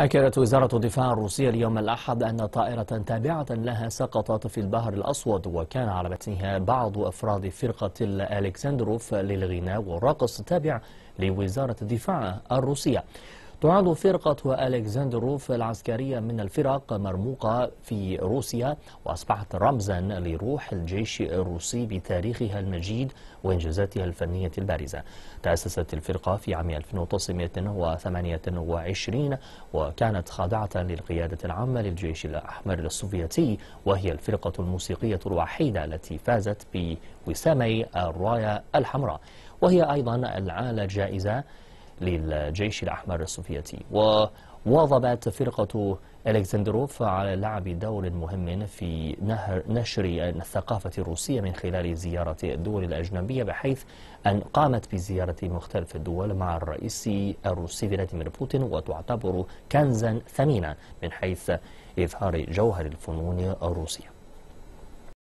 أكدت وزارة الدفاع الروسية اليوم الأحد أن طائرة تابعة لها سقطت في البحر الأسود وكان على متنها بعض أفراد فرقة الألكسندروف للغناء والرقص التابع لوزارة الدفاع الروسية تعد فرقة ألكسندر روف العسكرية من الفرق مرموقة في روسيا وأصبحت رمزا لروح الجيش الروسي بتاريخها المجيد وإنجازاتها الفنية البارزة تأسست الفرقة في عام 1928 وكانت خاضعة للقيادة العامة للجيش الأحمر السوفيتي وهي الفرقة الموسيقية الوحيدة التي فازت بوسامي الراية الحمراء وهي أيضا العالة جائزة للجيش الأحمر السوفيتي وواظبت فرقة ألكسندروف على لعب دور مهم في نهر نشر الثقافة الروسية من خلال زيارة الدول الأجنبية بحيث أن قامت بزيارة مختلف الدول مع الرئيس الروسي فلاديمير بوتين وتعتبر كنزا ثمينا من حيث إظهار جوهر الفنون الروسية